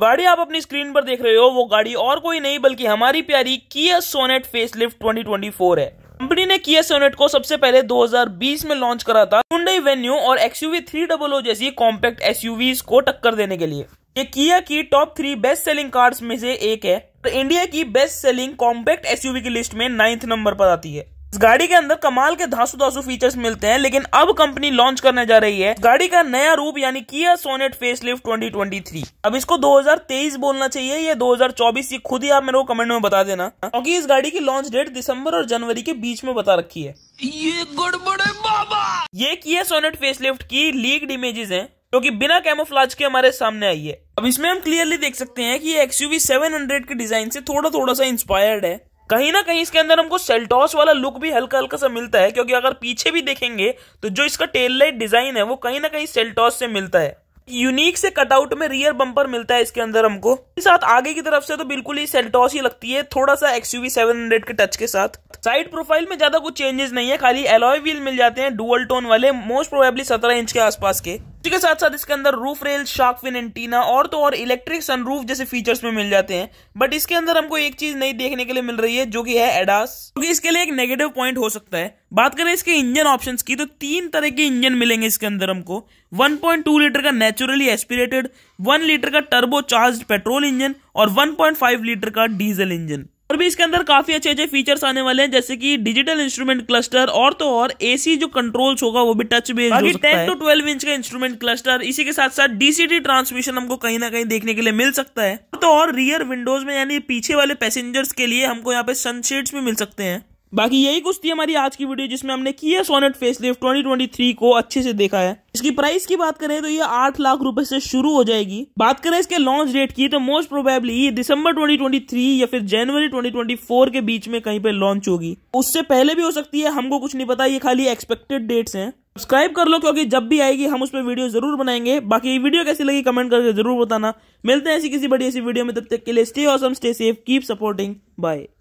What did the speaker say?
गाड़ी आप अपनी स्क्रीन पर देख रहे हो वो गाड़ी और कोई नहीं बल्कि हमारी प्यारी किया सोनेट फेसलिफ्ट 2024 है कंपनी ने किया सोनेट को सबसे पहले 2020 में लॉन्च करा था हुंडई वेन्यू और एक्सयूवी ओ oh जैसी कॉम्पैक्ट एसयूवीज को टक्कर देने के लिए ये किया की top three best selling cars में से एक है और तो इंडिया की बेस्ट सेलिंग कॉम्पैक्ट एसयूवी की लिस्ट में नाइन्थ नंबर पर आती है इस गाड़ी के अंदर कमाल के धासु धासु फीचर्स मिलते हैं लेकिन अब कंपनी लॉन्च करने जा रही है गाड़ी का नया रूप यानी किया सोनेट फेसलिफ्ट 2023 अब इसको 2023 बोलना चाहिए या 2024 ये खुद ही आप मेरे को कमेंट में बता देना क्योंकि इस गाड़ी की लॉन्च डेट दिसंबर और जनवरी के बीच में बता रखी है ये गड़बड़े बाबा ये किया सोनेट फेसलिफ्ट की लीकड इमेजेस है जो कि बिना कैमोफ्लाज के हमारे सामने आई है अब इसमें हम क्लियरली देख सकते हैं कि ये एक्सयूवी 700 के डिजाइन से थोड़ा थोड़ा सा इंस्पायर्ड है कहीं ना कहीं इसके अंदर हमको सेल्टॉस वाला लुक भी हल्का हल्का सा मिलता है क्योंकि अगर पीछे भी देखेंगे तो जो इसका टेल लाइट डिजाइन है वो कहीं ना कहीं सेल्टॉस से मिलता है यूनिक से कटआउट में रियर बम्पर मिलता है इसके अंदर हमको साथ आगे की तरफ से तो बिल्कुल ही सेल्टॉस ही लगती है थोड़ा सा एक्सयूवी 700 के टच के साथ साइड प्रोफाइल में ज्यादा कुछ चेंजेस नहीं है खाली एलॉय व्हील मिल जाते हैं डुअल टोन वाले मोस्ट प्रोबेबली 17 इंच के आसपास के के साथ साथ इसके अंदर roof rail shark fin antenna और तो और इलेक्ट्रिक सनरूफ जैसे फीचर्स में मिल जाते हैं बट इसके अंदर हमको एक चीज नई देखने के लिए मिल रही है जो कि है एडास क्योंकि इसके लिए एक नेगेटिव पॉइंट हो सकता है बात करें इसके इंजन ऑप्शंस की तो तीन तरह के इंजन मिलेंगे इसके अंदर हमको 1.2 लीटर का नेचुरली एस्पिरेटेड 1 लीटर का टर्बो चार्ज पेट्रोल इंजन और 1.5 लीटर का डीजल इंजन और भी इसके अंदर काफी अच्छे अच्छे फीचर्स आने वाले हैं जैसे कि डिजिटल इंस्ट्रूमेंट क्लस्टर और तो और एसी जो कंट्रोल्स होगा वो भी टच बेस्ड हो सकता है टू ट्वेल्व इंच का इंस्ट्रूमेंट क्लस्टर इसी के साथ साथ डीसीटी ट्रांसमिशन हमको कहीं ना कहीं देखने के लिए मिल सकता है तो और रियर विंडोज में यानी पीछे वाले पैसेंजर्स के लिए हमको यहाँ पे सनशेड्स भी मिल सकते हैं बाकी यही कुछ थी हमारी आज की वीडियो जिसमें हमने किया सोनेट फेसलिफ्ट 2023 को अच्छे से देखा है इसकी प्राइस की बात करें तो ये आठ लाख रुपए से शुरू हो जाएगी बात करें इसके लॉन्च डेट की तो मोस्ट प्रोबेबली ये दिसंबर 2023 या फिर जनवरी 2024 के बीच में कहीं पे लॉन्च होगी उससे पहले भी हो सकती है हमको कुछ नहीं पता ये खाली एक्सपेक्टेड डेट्स हैं सब्सक्राइब कर लो क्योंकि जब भी आएगी हम उस पर वीडियो जरूर बनाएंगे बाकी वीडियो कैसी लगी कमेंट करके जरूर बताना मिलते हैं ऐसी किसी बड़ी ऐसी वीडियो में तब तक के लिए stay awesome stay safe keep supporting bye